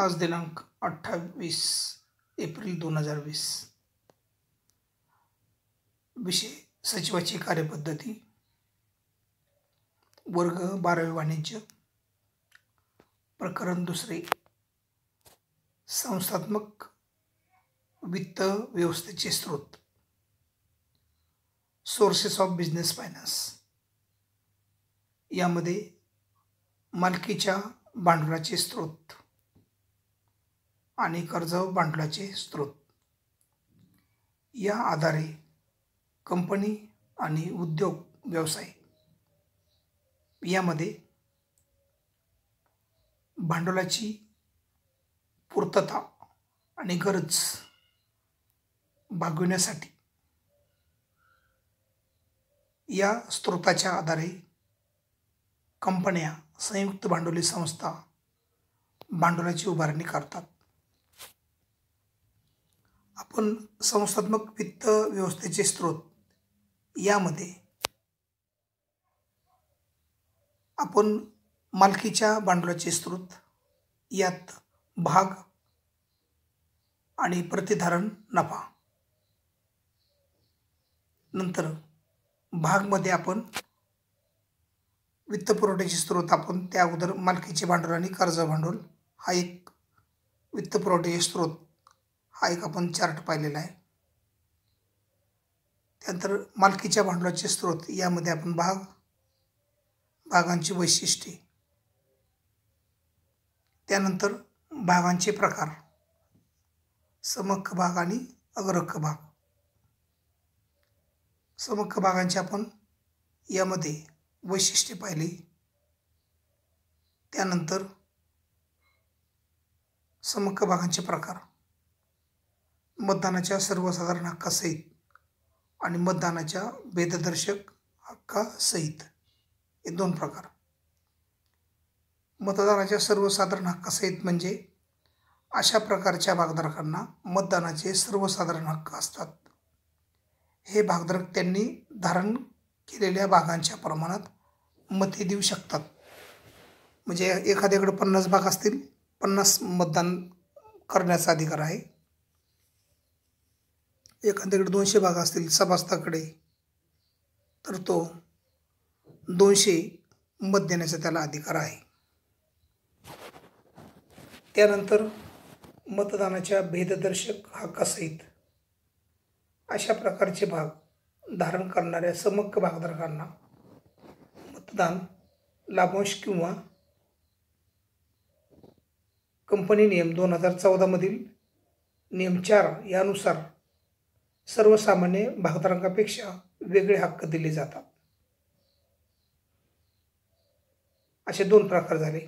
आज दिनांक अठ्ठावीस एप्रिल दोन हजार वीस विषय सचिवाची कार्यपद्धती वर्ग बारावे वाणिज्य प्रकरण दुसरे संस्थात्मक वित्त व्यवस्थेचे स्रोत सोर्सेस ऑफ बिझनेस फायनान्स यामध्ये मालकीच्या भांडवलाचे स्रोत आणि कर्ज भांडवलाचे स्रोत या आधारे कंपनी आणि उद्योग व्यवसाय यामध्ये भांडवलाची पूर्तता आणि गरज भागविण्यासाठी या स्त्रोताच्या आधारे कंपन्या संयुक्त भांडवली संस्था भांडवलाची उभारणी करतात आपण संस्थात्मक वित्त व्यवस्थेचे स्रोत यामध्ये आपण मालकीच्या भांडवलाचे स्रोत यात भाग आणि प्रतिधारण नफा नंतर भागमध्ये आपण वित्तपुरवठ्याचे स्रोत आपण त्या अगोदर मालकीचे भांडवल आणि कर्ज भांडवल हा एक वित्तपुरवठ्याचे स्रोत हा एक आपण चार्ट पाहिलेला आहे त्यानंतर मालकीच्या भांडवलाचे स्रोत यामध्ये आपण भाग भागांची वैशिष्ट्ये त्यानंतर भागांचे प्रकार समक्क भाग आणि अग्रक्क भाग समक्क भागांचे आपण यामध्ये वैशिष्ट्ये पाहिली त्यानंतर समक्क भागांचे प्रकार मतदानाच्या सर्वसाधारण हक्कासहित आणि मतदानाच्या भेददर्शक हक्कासहित हे दोन प्रकार मतदानाच्या सर्वसाधारण हक्कासहित म्हणजे अशा प्रकारच्या भागधारकांना मतदानाचे सर्वसाधारण हक्क असतात हे भागधारक त्यांनी धारण केलेल्या भागांच्या प्रमाणात मते देऊ शकतात म्हणजे एखाद्याकडे पन्नास भाग असतील पन्नास मतदान करण्याचा अधिकार आहे एखाद्याकडे दोनशे भाग असतील सभासदाकडे तर तो दोनशे मत देण्याचा त्याला अधिकार आहे त्यानंतर मतदानाच्या भेददर्शक हक्कासहित अशा प्रकारचे भाग धारण करणाऱ्या समक्क भागधारकांना मतदान लाभांश किंवा कंपनी नियम दोन हजार चौदामधील नियम चार यानुसार सर्वसामान्य भागधारकांपेक्षा वेगळे हक्क दिले जातात असे दोन प्रकार झाले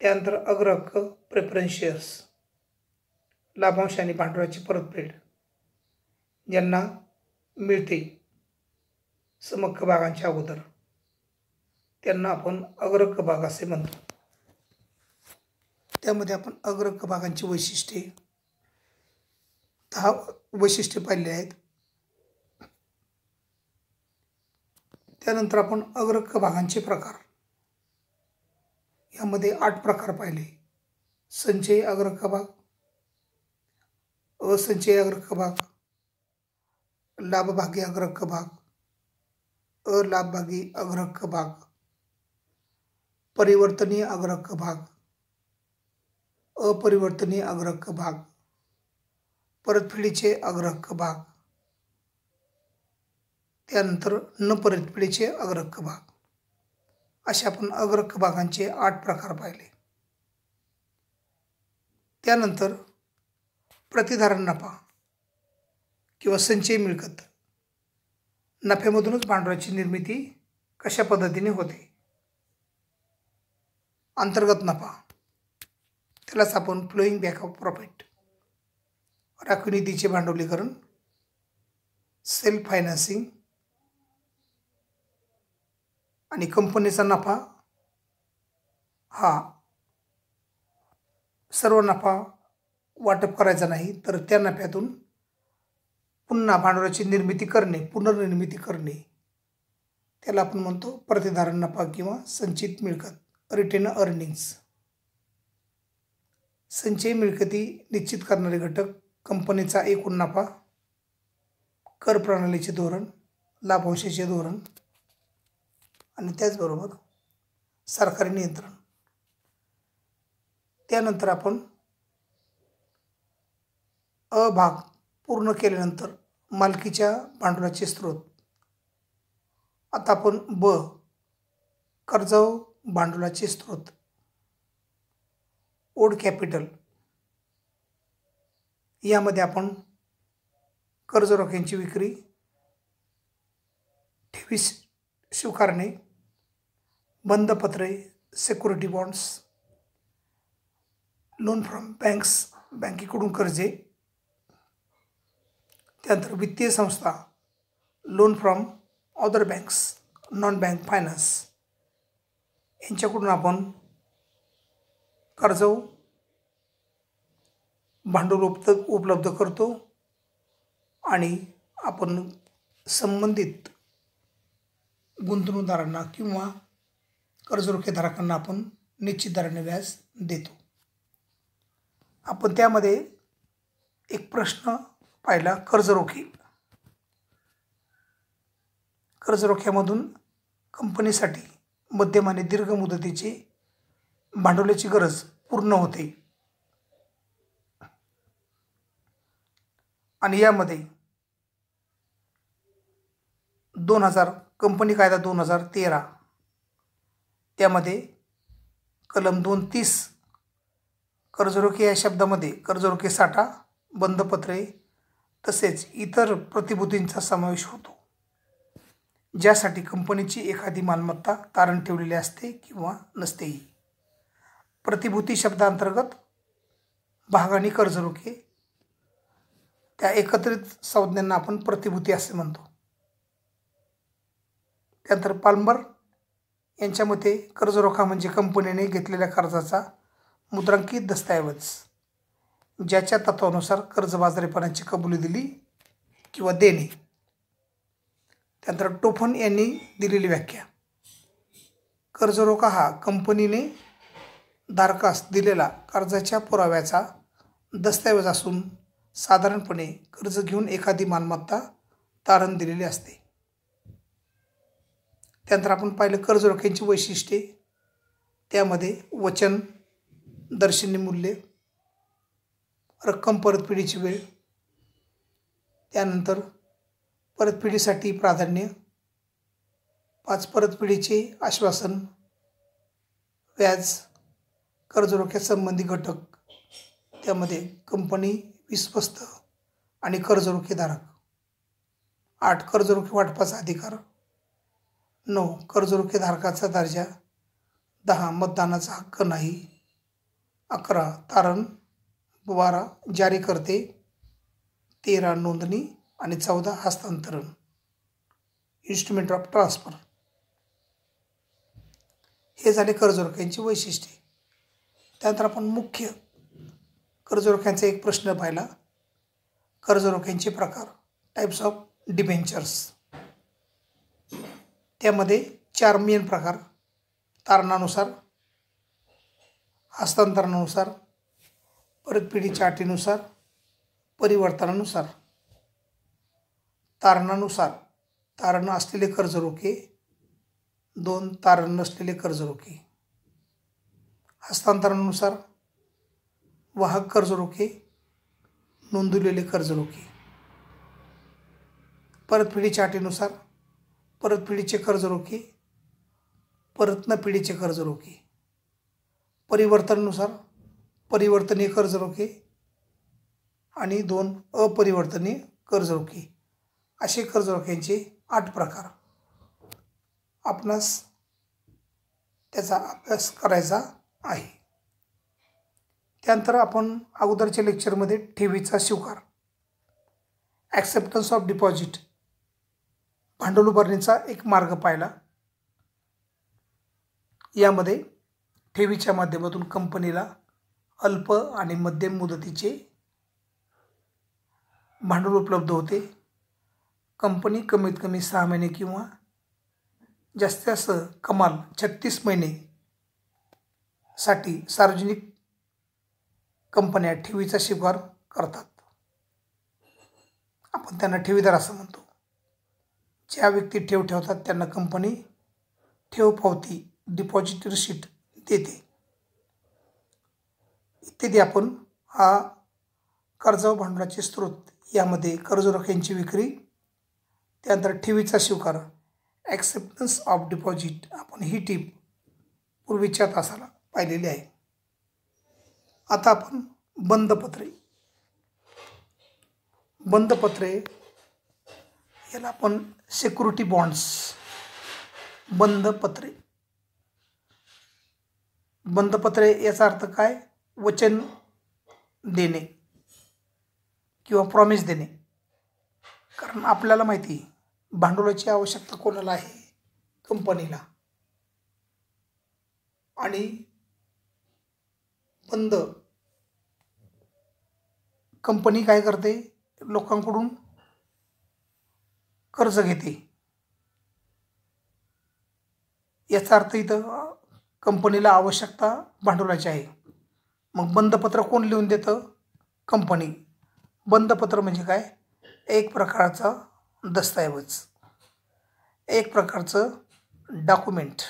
त्यानंतर अग्रहक्क प्रेफरन्स शेअर्स लाभांश आणि भांडवलाची परतफेड ज्यांना मिळते समक्क भागांच्या अगोदर त्यांना आपण अग्रहक्क भाग असे म्हणतो त्यामध्ये आपण अग्रहक्क भागांची वैशिष्ट्ये दहा वैशिष्ट्य पाहिले आहेत त्यानंतर आपण अग्रक भागांचे प्रकार यामध्ये आठ प्रकार पाहिले संचयी अग्रक भाग असंचयी अग्रक भाग लाभभागी अग्रक भाग अलाभभागी अग्रक भाग परिवर्तनीय अग्रक भाग अपरिवर्तनीय अग्रक भाग परतफेडीचे अग्रहक्क भाग त्यानंतर न परतफेडीचे अग्रहक्क भाग असे आपण अग्रहक्क भागांचे आठ प्रकार पाहिले त्यानंतर प्रतिधारण नफा किंवा संचयी मिळकत नफ्यामधूनच भांडवलाची निर्मिती कशा पद्धतीने होते अंतर्गत नफा त्यालाच आपण फ्लोईंग बॅक ऑफ प्रॉफिट राखीव निधीचे भांडवलीकरण सेल्फ फायनान्सिंग आणि कंपनीचा नफा हा सर्व नफा वाटप करायचा नाही तर त्या नफ्यातून पुन्हा भांडवलाची निर्मिती करणे पुनर्निर्मिती करणे त्याला आपण म्हणतो प्रतिधारण नफा किंवा संचित मिळकत रिटेन अर्निंग्स संचयी मिळकती निश्चित करणारे घटक कंपनीचा एकूण नफा कर प्रणालीचे धोरण लाभांशाचे धोरण आणि त्याचबरोबर सरकारी नियंत्रण त्यानंतर आपण अ भाग पूर्ण केल्यानंतर मालकीच्या भांडवलाचे स्रोत आता आपण ब कर्ज भांडवलाचे स्रोत ओड कॅपिटल यामध्ये आपण कर्ज रोख्यांची विक्री ठेवी स्वीकारणे बंदपत्रे security bonds loan from banks बँकेकडून कर्जे त्यानंतर वित्तीय संस्था loan from other banks non bank finance यांच्याकडून आपण कर्ज भांडवल उपत उपलब्ध करतो आणि आपण संबंधित गुंतवणूकदारांना किंवा कर्जरोखेधारकांना आपण निश्चित दराने व्याज देतो आपण त्यामध्ये एक प्रश्न पाहिला कर्जरोखे कर्जरोख्यामधून कंपनीसाठी मध्यम आणि दीर्घ मुदतीची भांडवलाची गरज पूर्ण होते आणि यामध्ये दोन हजार कंपनी कायदा दोन हजार तेरा त्यामध्ये कलम दोन तीस कर्जरोखे या शब्दामध्ये कर्जरोखे साठा बंदपत्रे तसेच इतर प्रतिभूतींचा समावेश होतो ज्यासाठी कंपनीची एखादी मालमत्ता तारण ठेवलेली असते किंवा नसतेही प्रतिभूती शब्दांतर्गत भागाने कर्जरोखे त्या एकत्रित संज्ञांना आपण प्रतिभूती असे म्हणतो त्यानंतर पाल्मर यांच्या मते कर्जरोखा म्हणजे कंपनीने घेतलेल्या कर्जाचा मुद्रांकित दस्तऐवज ज्याच्या तत्वानुसार कर्जबाजारीपणाची कबुली दिली किंवा देणे त्यानंतर टोफन यांनी दिलेली व्याख्या कर्जरोखा हा कंपनीने धारकास दिलेला कर्जाच्या पुराव्याचा दस्तऐवज असून साधारणपणे कर्ज घेऊन एखादी मालमत्ता तारण दिलेली असते त्यानंतर आपण पाहिलं रोख्यांची वैशिष्ट्ये त्यामध्ये वचन दर्शनी मूल्य रक्कम परतफेडीची वेळ त्यानंतर परतफेडीसाठी प्राधान्य पाच परतफेडीचे आश्वासन व्याज कर्जरोख्यासंबंधी घटक त्यामध्ये कंपनी विश्वस्त आणि कर्जरोखेधारक आठ कर्जरोखे वाटपाचा अधिकार नऊ कर्जरोखेधारकाचा दर्जा दहा मतदानाचा हक्क नाही अकरा तारण बारा जारी करते तेरा नोंदणी आणि चौदा हस्तांतरण इन्स्ट्रुमेंट ऑफ ट्रान्सफर हे झाले कर्जरोख्यांची वैशिष्ट्ये त्यानंतर आपण मुख्य कर्जरोख्यांचा एक प्रश्न पाहिला कर्जरोख्यांचे प्रकार टाईप्स ऑफ डिबेंचर्स त्यामध्ये चार मेन प्रकार तारणानुसार हस्तांतरणानुसार परतपिढीच्या अटीनुसार परिवर्तनानुसार तारणानुसार तारण असलेले कर्जरोखे दोन तारण नसलेले कर्जरोखे हस्तांतरणानुसार वाहक कर्जरोखे नोंदवलेले कर्जरोखे परतफेडीच्या अटीनुसार परतफेडीचे कर्जरोखे पिढीचे कर्जरोखे परिवर्तनानुसार परिवर्तनीय कर्जरोखे आणि दोन अपरिवर्तनीय कर्जरोखे असे कर्जरोख्यांचे आठ प्रकार आपणास त्याचा अभ्यास करायचा आहे त्यानंतर आपण अगोदरच्या लेक्चरमध्ये ठेवीचा स्वीकार ॲक्सेप्टन्स ऑफ डिपॉझिट भांडवल उभारणीचा एक मार्ग पाहिला यामध्ये ठेवीच्या माध्यमातून कंपनीला अल्प आणि मध्यम मुदतीचे भांडवल उपलब्ध होते कंपनी कमीत कमी सहा महिने किंवा जास्त जास्त कमाल छत्तीस महिने साठी सार्वजनिक कंपन्या ठेवीचा शिकार करतात आपण त्यांना ठेवीदार असं म्हणतो ज्या व्यक्ती ठेव ठेवतात त्यांना कंपनी ठेव पावती डिपॉझिट रिशीट देते इत्यादी आपण हा कर्ज भांडवलाचे स्रोत यामध्ये रोख्यांची विक्री त्यानंतर ठेवीचा स्वीकार ॲक्सेप्टन्स ऑफ डिपॉझिट आपण ही टीप पूर्वीच्या तासाला पाहिलेली आहे आता आपण बंदपत्रे बंदपत्रे याला आपण सेक्युरिटी बॉन्ड्स बंधपत्रे बंदपत्रे याचा अर्थ काय वचन देणे किंवा प्रॉमिस देणे कारण आपल्याला माहिती भांडवलाची आवश्यकता कोणाला आहे कंपनीला आणि बंद कंपनी काय करते लोकांकडून कर्ज घेते याचा अर्थ इथं कंपनीला आवश्यकता भांडवलाची आहे मग बंदपत्र कोण लिहून देतं कंपनी बंदपत्र म्हणजे काय एक प्रकारचा दस्तऐवज एक प्रकारचं डॉक्युमेंट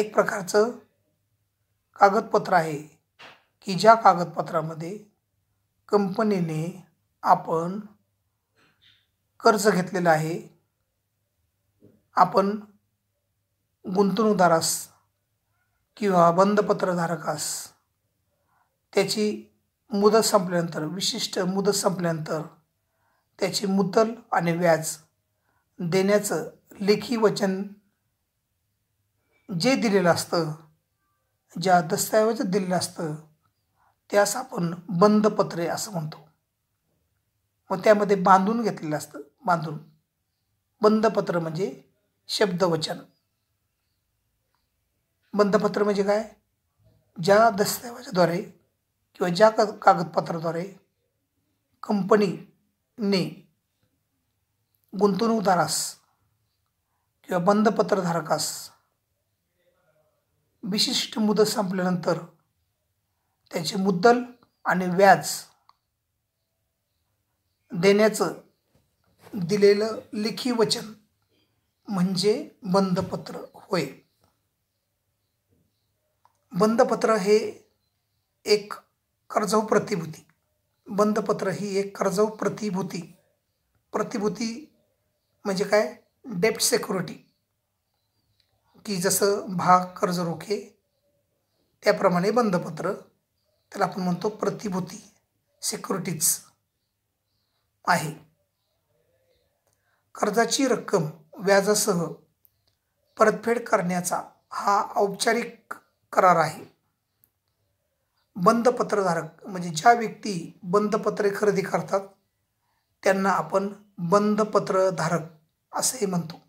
एक प्रकारचं कागदपत्र आहे की ज्या कागदपत्रामध्ये कंपनीने आपण कर्ज घेतलेलं आहे आपण गुंतवणूकदारास किंवा बंदपत्रधारकास त्याची मुदत संपल्यानंतर विशिष्ट मुदत संपल्यानंतर त्याची मुद्दल आणि व्याज देण्याचं लेखी वचन जे दिलेलं असतं ज्या दस्तऐवज दिलेलं असतं त्यास आपण बंदपत्रे असं म्हणतो व त्यामध्ये बांधून घेतलेलं असतं बांधून बंदपत्र म्हणजे शब्दवचन बंदपत्र म्हणजे काय ज्या दस्तऐवजाद्वारे किंवा ज्या कागदपत्राद्वारे कंपनीने गुंतवणूकदारास किंवा बंदपत्रधारकास विशिष्ट मुदत संपल्यानंतर त्याचे मुद्दल आणि व्याज देण्याचं दिलेलं लिखी वचन म्हणजे बंदपत्र होय बंदपत्र हे एक कर्जव प्रतिभूती बंधपत्र ही एक कर्जव प्रतिभूती प्रतिभूती म्हणजे काय डेप्ट सेक्युरिटी की जसं भाग कर्ज रोखे त्याप्रमाणे बंधपत्र त्याला आपण म्हणतो प्रतिभूती सिक्युरिटीज आहे कर्जाची रक्कम व्याजासह परतफेड करण्याचा हा औपचारिक करार आहे बंधपत्रधारक म्हणजे ज्या व्यक्ती बंधपत्रे खरेदी करतात त्यांना आपण बंधपत्रधारक असेही म्हणतो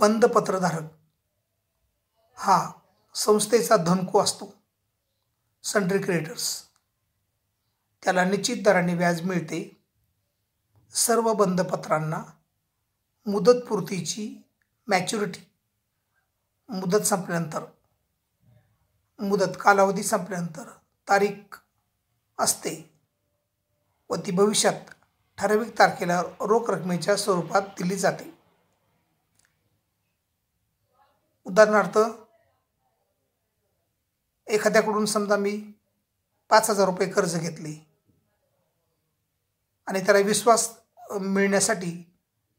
बंदपत्रधारक हा संस्थेचा धनको असतो सन्ड्री क्रिएटर्स त्याला निश्चित दराने व्याज मिळते सर्व बंदपत्रांना मुदतपूर्तीची मॅच्युरिटी मुदत संपल्यानंतर मुदत कालावधी संपल्यानंतर तारीख असते व ती भविष्यात ठराविक तारखेला रोख रकमेच्या स्वरूपात दिली जाते उदाहरणार्थ एखाद्याकडून समजा मी पाच हजार रुपये कर्ज घेतले आणि त्याला विश्वास मिळण्यासाठी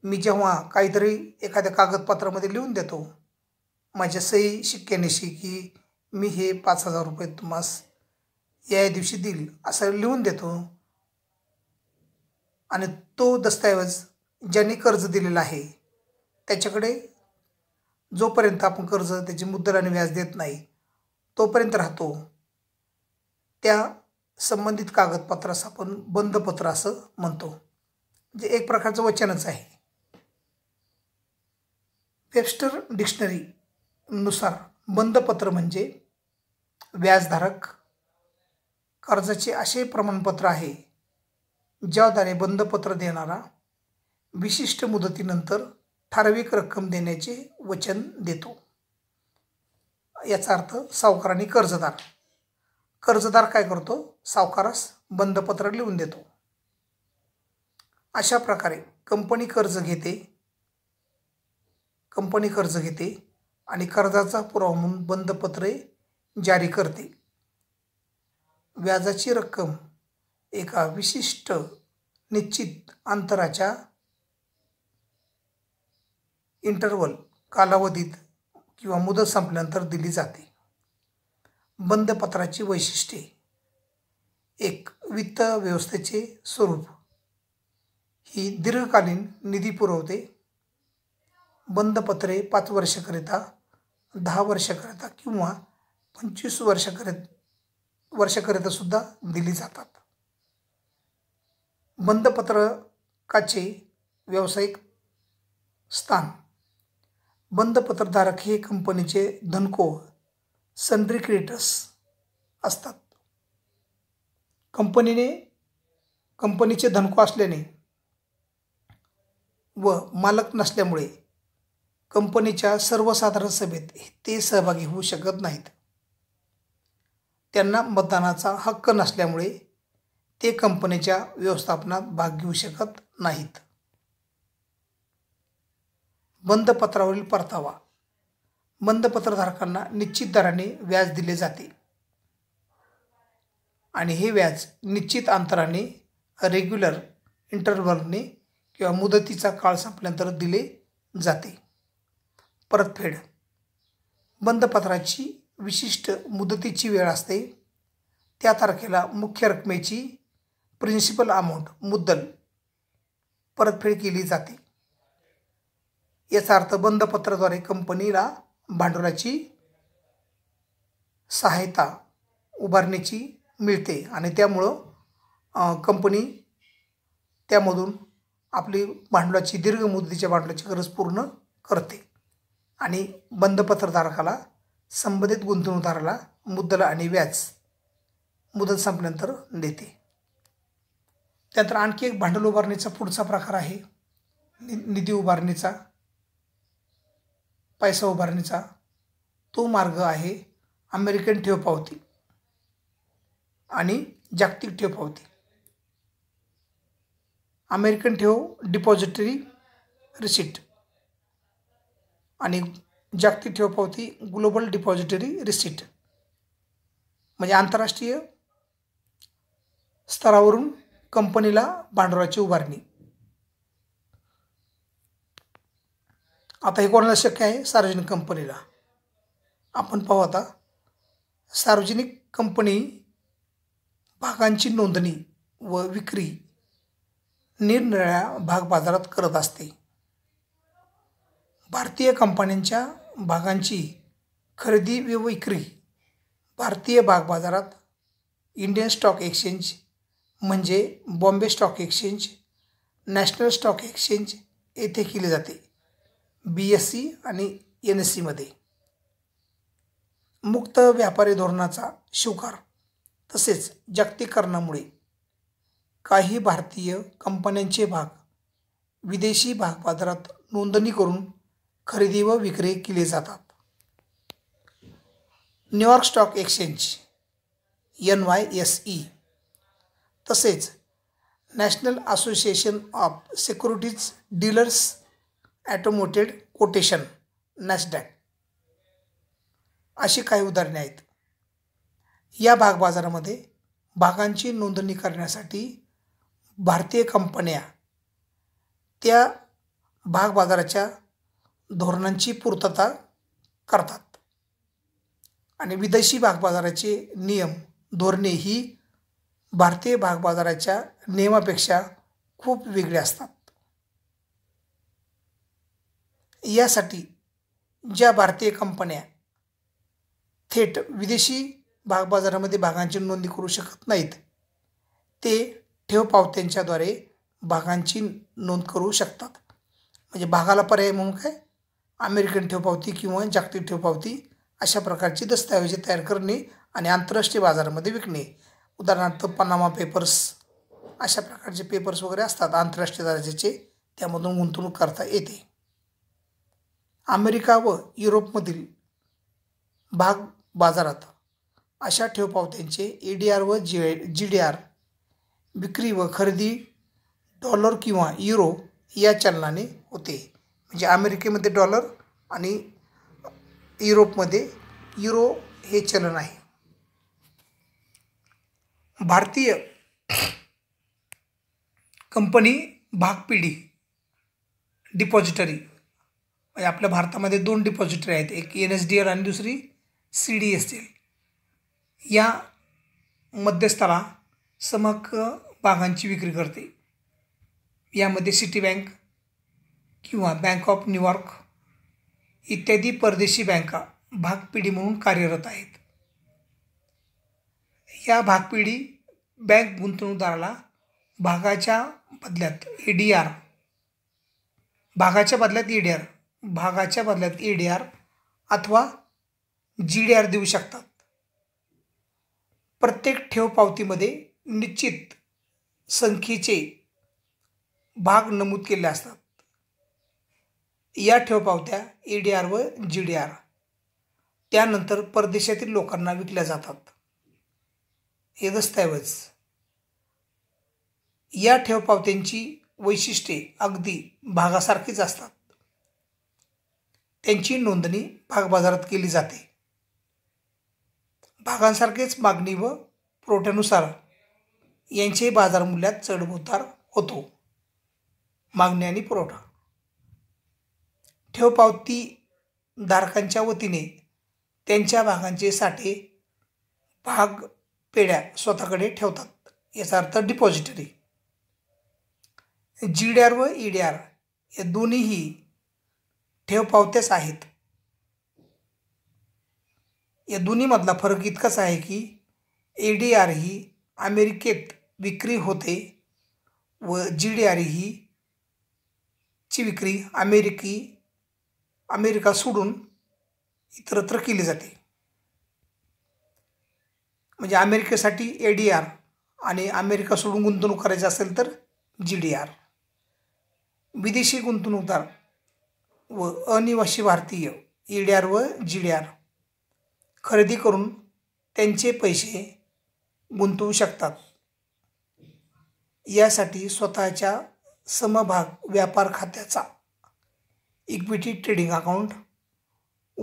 मी जेव्हा काहीतरी एखाद्या कागदपत्रामध्ये लिहून देतो माझ्या सही शिक्क्यानिशी की मी हे पाच हजार रुपये तुम्हास या दिवशी देईल असं लिहून देतो आणि तो दस्तऐवज ज्याने कर्ज दिलेला आहे त्याच्याकडे जोपर्यंत आपण कर्ज त्याची मुद्दल आणि व्याज देत नाही तोपर्यंत राहतो त्या संबंधित कागदपत्रास आपण बंदपत्र असं म्हणतो जे एक प्रकारचं वचनच आहे वेबस्टर डिक्शनरीनुसार बंदपत्र म्हणजे व्याजधारक कर्जाचे असे प्रमाणपत्र आहे ज्याद्वारे बंदपत्र देणारा विशिष्ट मुदतीनंतर ठराविक रक्कम देण्याचे वचन देतो याचा अर्थ सावकार आणि कर्जदार कर्जदार काय करतो सावकारास बंदपत्र लिहून देतो अशा प्रकारे कंपनी कर्ज घेते कंपनी कर्ज घेते आणि कर्जाचा पुरावा म्हणून बंदपत्रे जारी करते व्याजाची रक्कम एका विशिष्ट निश्चित अंतराच्या इंटरवल कालावधीत किंवा मुदत संपल्यानंतर दिली जाते बंदपत्राची वैशिष्ट्ये एक वित्त व्यवस्थेचे स्वरूप ही दीर्घकालीन निधी पुरवते बंदपत्रे पाच वर्षाकरिता दहा वर्षाकरिता किंवा पंचवीस वर्षाकरित वर्षाकरिता सुद्धा दिली जातात बंदपत्रकाचे व्यावसायिक स्थान बंधपत्रधारक हे कंपनीचे धनको सन्ड्री असतात कंपनीने कंपनीचे धनको असल्याने व मालक नसल्यामुळे कंपनीच्या सर्वसाधारण सभेत ते सहभागी होऊ शकत नाहीत त्यांना मतदानाचा हक्क नसल्यामुळे ते कंपनीच्या व्यवस्थापनात भाग घेऊ शकत नाहीत बंदपत्रावरील परतावा बंदपत्रधारकांना निश्चित दराने व्याज दिले जाते आणि हे व्याज निश्चित अंतराने रेग्युलर इंटरव्हलने किंवा मुदतीचा काळ संपल्यानंतर दिले जाते परतफेड बंदपत्राची विशिष्ट मुदतीची वेळ असते त्या तारखेला मुख्य रकमेची प्रिन्सिपल अमाऊंट मुद्दल परतफेड केली जाते याचा अर्थ बंदपत्राद्वारे कंपनीला भांडवलाची सहायता उभारण्याची मिळते आणि त्यामुळं कंपनी त्यामधून आपली भांडवलाची दीर्घ मुदतीच्या भांडवलाची गरज पूर्ण करते आणि बंदपत्रधारकाला संबंधित गुंतवणूकदाराला मुद्दल आणि व्याज मुदत संपल्यानंतर देते त्यानंतर आणखी एक भांडवल उभारणीचा पुढचा प्रकार आहे नि निधी उभारणीचा पैसा उभारणीचा तो मार्ग आहे अमेरिकन ठेव पावती आणि जागतिक ठेव पावती अमेरिकन ठेव डिपॉझिटरी रिसिट आणि जागतिक ठेव पावती ग्लोबल डिपॉझिटरी रिसिट म्हणजे आंतरराष्ट्रीय स्तरावरून कंपनीला भांडवलाची उभारणी आता हे कोणाला शक्य आहे सार्वजनिक कंपनीला आपण पाहू आता सार्वजनिक कंपनी भागांची नोंदणी व विक्री निरनिराळ्या भाग बाजारात करत असते भारतीय कंपन्यांच्या भागांची खरेदी व विक्री भारतीय भाग बाजारात इंडियन स्टॉक एक्सचेंज म्हणजे Bombay stock exchange national stock exchange येथे केले जाते बी एस सी आणि एन एस सीमध्ये मुक्त व्यापारी धोरणाचा शिवकार तसेच जागतिकरणामुळे काही भारतीय कंपन्यांचे भाग विदेशी भाग बाजारात नोंदणी करून खरेदी व विक्री केले जातात New York stock exchange N Y S E तसेच national association of securities dealers ॲटोमोटेड quotation Nasdaq अशी काही उदाहरणे आहेत या भाग बाजारामध्ये भागांची नोंदणी करण्यासाठी भारतीय कंपन्या त्या भाग बाजाराच्या धोरणांची पूर्तता करतात आणि विदेशी भाग बाजाराचे नियम धोरणे ही भारतीय भाग बाजाराच्या नियमापेक्षा खूप वेगळे असतात यासाठी ज्या भारतीय कंपन्या थेट विदेशी भाग बाजारामध्ये भागांची नोंदणी करू शकत नाहीत ते ठेव पावत्यांच्याद्वारे भागांची नोंद करू शकतात म्हणजे भागाला पर्याय म्हणून काय अमेरिकन ठेव पावती किंवा जागतिक पावती अशा प्रकारची दस्तऐवजे तयार करणे आणि आंतरराष्ट्रीय बाजारामध्ये विकणे उदाहरणार्थ पनामा पेपर्स अशा प्रकारचे पेपर्स वगैरे असतात आंतरराष्ट्रीय दर्जाचे त्यामधून गुंतवणूक करता येते अमेरिका व युरोपमधील भाग बाजारात अशा पावत्यांचे ए डी आर व जी जी डी आर विक्री व खरेदी डॉलर किंवा युरो या चलनाने होते म्हणजे अमेरिकेमध्ये डॉलर आणि युरोपमध्ये युरो हे चलन आहे भारतीय कंपनी भाग भागपिढी डिपॉझिटरी म्हणजे आपल्या भारतामध्ये दोन डिपॉझिटरी आहेत एक एन एस डी एल आणि दुसरी सी डी एस एल या मध्यस्थाला समक भागांची विक्री करते यामध्ये सिटी बँक किंवा बँक ऑफ न्यूयॉर्क इत्यादी परदेशी बँका भागपिढी म्हणून कार्यरत आहेत या भागपिढी बँक गुंतवणूकदाराला भागाच्या बदल्यात ए डी आर भागाच्या बदल्यात ए डी आर भागाच्या बदल्यात ए डी आर अथवा जी डी आर देऊ शकतात प्रत्येक ठेव पावतीमध्ये निश्चित संख्येचे भाग नमूद केले असतात या ठेव पावत्या ए डी आर व जी डी आर त्यानंतर परदेशातील लोकांना विकल्या जातात हे दस्तऐवज या ठेवपावत्यांची वैशिष्ट्ये अगदी भागासारखीच असतात त्यांची नोंदणी भाग बाजारात केली जाते भागांसारखेच मागणी व पुरवठ्यानुसार यांचे बाजारमूल्यात चढउतार होतो मागणी आणि पुरवठा ठेवपावती धारकांच्या वतीने त्यांच्या भागांचे साठे भाग पेड्या स्वतःकडे ठेवतात याचा अर्थ डिपॉझिटरी जी डी आर व ई डी आर या दोन्हीही ठेव पावत्याच आहेत या दोन्हीमधला फरक इतकाच आहे की ए डी ही अमेरिकेत विक्री होते व जी डी आर ही ची विक्री अमेरिकी अमेरिका सोडून इतरत्र केली जाते म्हणजे अमेरिकेसाठी ए डी आर आणि अमेरिका सोडून गुंतवणूक करायची असेल तर जी डी आर विदेशी गुंतवणूकदार व अनिवासी भारतीय ईडीआर व आर खरेदी करून त्यांचे पैसे गुंतवू शकतात यासाठी स्वतःच्या समभाग व्यापार खात्याचा इक्विटी ट्रेडिंग अकाउंट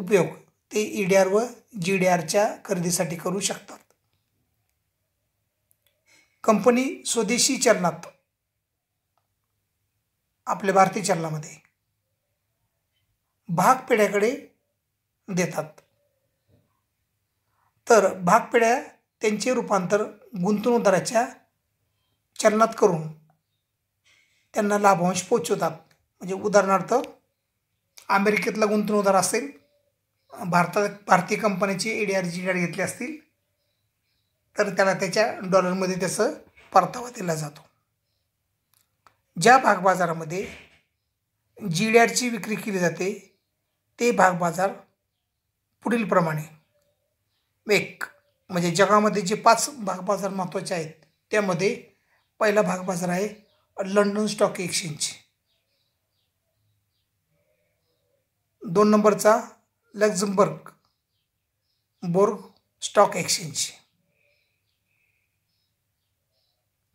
उपयोग ते ईडीआर व जी डी आरच्या खरेदीसाठी करू शकतात कंपनी स्वदेशी चलनात आपल्या भारतीय चलनामध्ये भाग देतात तर भाग त्यांचे रूपांतर गुंतवणूकदाराच्या चलनात करून त्यांना लाभांश पोचवतात म्हणजे उदाहरणार्थ अमेरिकेतला गुंतवणूकदार असेल भारतात भारतीय कंपन्याचे ए डी जी डी घेतली असतील तर त्याला त्याच्या डॉलरमध्ये त्याचं परतावा दिला जातो ज्या भागबाजारामध्ये जी डी आरची विक्री केली जाते ते भाग बाजार पुढील प्रमाणे एक म्हणजे जगामध्ये जे पाच भाग बाजार महत्त्वाचे आहेत त्यामध्ये पहिला भाग बाजार आहे लंडन स्टॉक एक्सचेंज दोन नंबरचा लक्झमबर्ग बोर्ग स्टॉक एक्सचेंज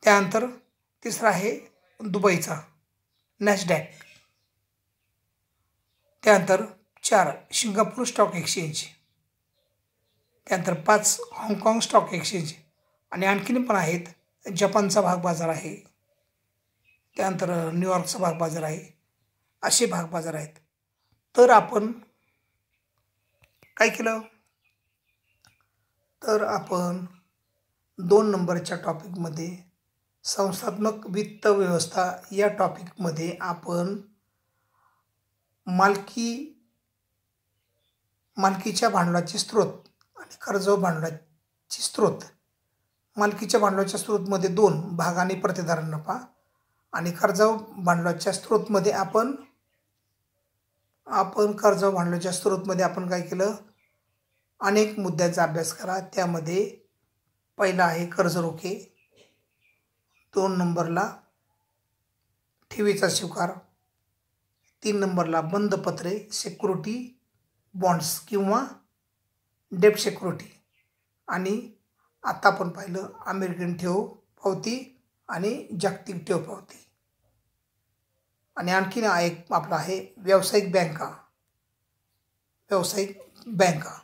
त्यानंतर तिसरा आहे दुबईचा नॅशडॅक त्यानंतर चार सिंगापूर स्टॉक एक्सचेंज त्यानंतर पाच हाँगकाँग स्टॉक एक्सचेंज आणि आणखीन पण आहेत जपानचा भाग बाजार आहे त्यानंतर न्यूयॉर्कचा भाग बाजार आहे असे भाग बाजार आहेत तर आपण काय केलं तर आपण दोन नंबरच्या टॉपिकमध्ये संस्थात्मक वित्त व्यवस्था या टॉपिकमध्ये आपण मालकी मालकीच्या भांडवलाचे स्रोत आणि कर्ज भांडवलाचे स्रोत मालकीच्या भांडवलाच्या स्रोतमध्ये दोन भागाने प्रतिधारण नफा आणि कर्ज भांडवलाच्या स्रोतमध्ये आपण आपण कर्ज भांडवलाच्या स्रोतमध्ये आपण काय केलं अनेक मुद्द्याचा अभ्यास करा त्यामध्ये पहिला आहे कर्ज रोखे दोन नंबरला ठेवीचा स्वीकार तीन नंबरला बंदपत्रे सिक्युरिटी बॉन्ड्स किंवा डेप सिक्युरिटी आणि आता आपण पाहिलं अमेरिकन ठेव पावती आणि जागतिक ठेव पावती आणि आणखीन एक आपला आहे व्यावसायिक बँका व्यावसायिक बँका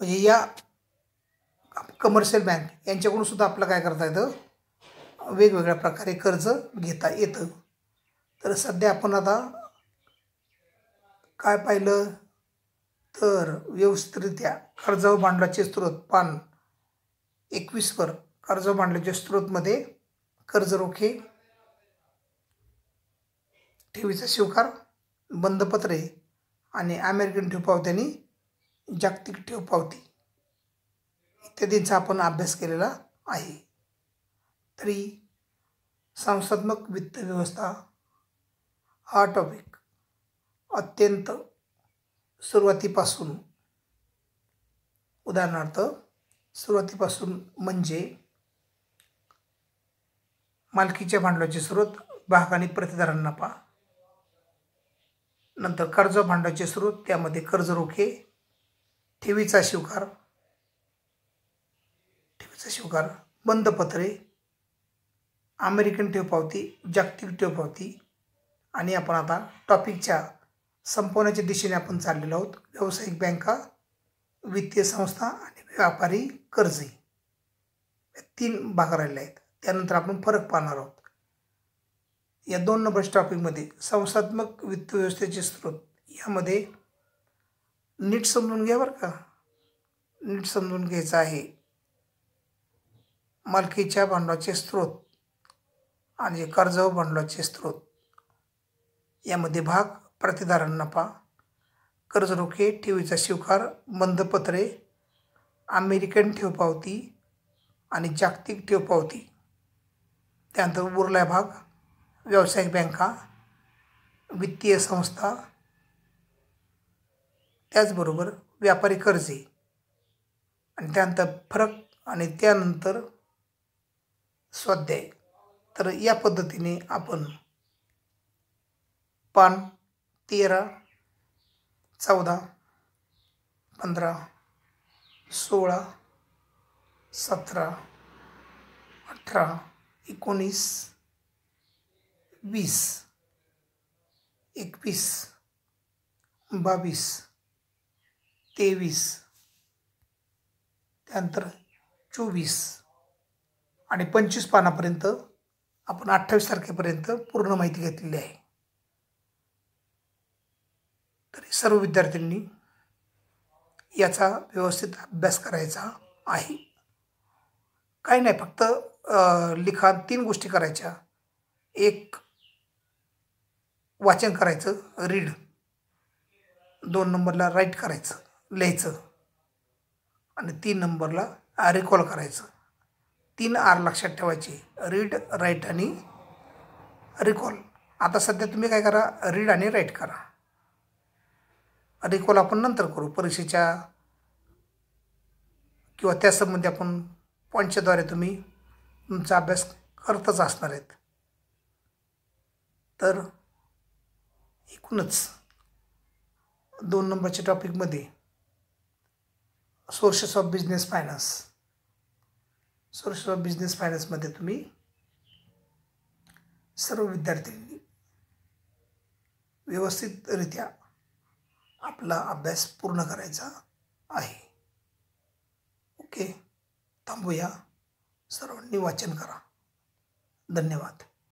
म्हणजे या कमर्शियल बँक यांच्याकडून सुद्धा आपलं काय करता येतं वेगवेगळ्या प्रकारे कर्ज घेता येतं तर सध्या आपण आता काय पाहिलं तर व्यवस्थितरित्या कर्ज भांडवलाचे स्रोत पान एकवीसवर कर्ज भांडवलाच्या स्रोतमध्ये कर्ज रोखे ठेवीचा स्वीकार बंदपत्रे आणि अमेरिकन आणि जागतिक ठेवपावती इत्यादींचा आपण अभ्यास केलेला आहे तरी संस्थात्मक वित्त व्यवस्था हा टॉपिक अत्यंत सुरुवातीपासून उदाहरणार्थ सुरुवातीपासून म्हणजे मालकीच्या भांडवलाची स्रोत भाग आणि प्रतिदारांना नफा नंतर कर्ज भांडवलाचे स्रोत त्यामध्ये कर्ज रोखे ठेवीचा स्वीकार ठेवीचा स्वीकार बंदपत्रे अमेरिकन ठेवपावती जागतिक ठेवपावती आणि आपण आता टॉपिकच्या संपवण्याच्या दिशेने आपण चाललेलो आहोत व्यावसायिक बँका वित्तीय संस्था आणि व्यापारी कर्जे तीन भाग राहिले आहेत त्यानंतर आपण फरक पाहणार आहोत या दोन नंबर टॉपिकमध्ये संस्थात्मक वित्त व्यवस्थेचे स्रोत यामध्ये नीट समजून घ्या बरं का नीट समजून घ्यायचं आहे मालकीच्या भांडवलाचे स्रोत आणि कर्ज भांडवाचे स्रोत यामध्ये भाग प्रतिधारण नफा कर्जरोखे ठेवीचा स्वीकार बंदपत्रे अमेरिकन ठेवपावती आणि जागतिक ठेवपावती त्यानंतर उरला भाग व्यावसायिक बँका वित्तीय संस्था त्याचबरोबर व्यापारी कर्जे आणि त्यानंतर फरक आणि त्यानंतर स्वाध्याय तर या पद्धतीने आपण पान तेरा चौदा पंधरा सोळा सतरा अठरा एकोणीस वीस एकवीस बावीस तेवीस त्यानंतर चोवीस आणि पंचवीस पानापर्यंत आपण अठ्ठावीस तारखेपर्यंत पूर्ण माहिती घेतलेली आहे तरी सर्व विद्यार्थ्यांनी याचा व्यवस्थित अभ्यास करायचा आहे काही नाही फक्त लिखाण तीन गोष्टी करायच्या एक वाचन करायचं रीड दोन नंबरला राईट करायचं लिहायचं आणि तीन नंबरला रिकॉल करायचं तीन आर लक्षात ठेवायचे रीड राईट आणि रिकॉल आता सध्या तुम्ही काय करा रीड आणि राईट करा रिकॉल आपण नंतर करू परीक्षेच्या किंवा त्यासंबंधी आपण पॉईंटच्याद्वारे तुम्ही तुमचा अभ्यास करतच असणार आहेत तर एकूणच दोन नंबरच्या टॉपिकमध्ये sources of business finance sources of business फायनान्समध्ये तुम्ही सर्व विद्यार्थ्यांनी व्यवस्थितरित्या आपला अभ्यास पूर्ण करायचा आहे ओके थांबूया सर्वांनी वाचन करा धन्यवाद